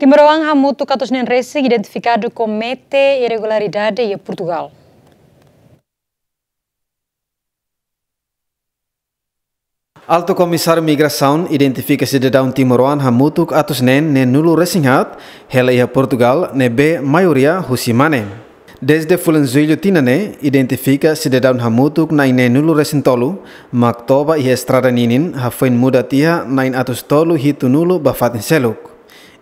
Timbroang nen resi identifikadu komete irregularidade ya Portugal. Alto Komisar Migração identifica identifikasi dedaun Timor Timoruan Hamutuk atus nen ne nulu resinghat, hele ia Portugal ne be maioria husimane. Desde Fulan zuilu Tinane, identifica cidadão Hamutuk na ine nulu resintolu, maktoba ia estrada ninin hafuin muda tia nain atus tolu hitu nulu bafatin seluk.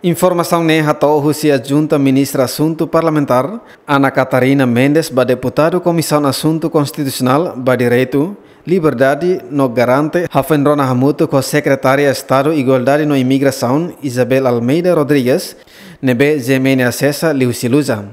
Informação nem retorno se a Junta Ministra Assunto Parlamentar, Ana Catarina Mendes, ba deputado Comissão Assunto Constitucional, ba Direito, Liberdade, no garante, Rafendrona Hamuto com a Secretária de Estado Igualdade no Imigração, Isabel Almeida Rodrigues, nebe Zemene Acessa Liusilusa.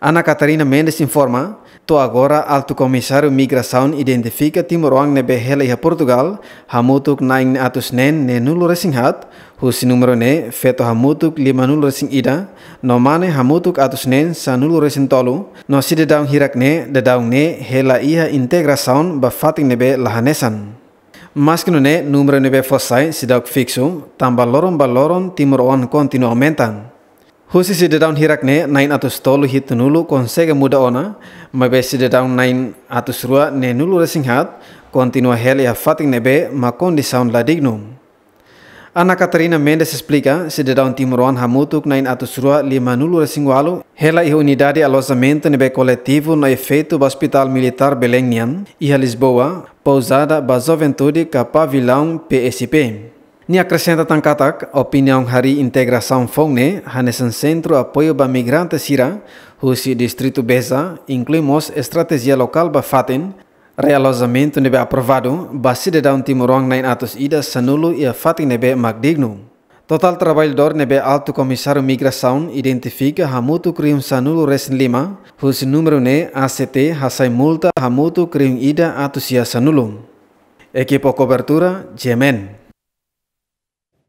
Ana Catarina Mendes informa To agora, Alto Comissário Migração identifica Timorang nebe hele ia Portugal, hamutuk naing atus nen ne nulo resing hat, husi numero ne feto hamutuk lima nulo resing ida, no mane hamutuk atus nen sa nulo resing tolu, no daung hirak ne, de daung ne hela ia integração ba fating nebe lahanesan. Mas que numero é fosai sidauk fossai, se lorong fixo, tamba lorom balorom timor Husi si daun hirak ne nain atus tolu hit nulu konse ke muda ona, mabe si daun nain atus rua ne nulu resinghat, hat, kontinua hel ya fating nebe makon di saun ladig num. Ana Katarina Mendes explica si daun timuruan hamutuk nain atus rua lima nulu resing walu, hela ihu unidadi alozamento nebe kolektivu na efeitu hospital militar Belengian, iha Lisboa, pausada ba zoventudi kapa vilang PSP. Ni acrescenta katak opinião hari integração fongne, hanesen centro apoio ba migrantes ira, husi distrito beza, Incluimos Estrategia local ba faten, realojamento nebe aprovado, ba cidadão timorong nain atos ida sanulu ia faten nebe magdigno. Total trabalhador nebe alto comissário migração identifica hamutu Krim Sanulu recen lima, husi número ne ACT hasai multa hamutu Krim ida atos ia sanulo. Equipo cobertura, Jemen.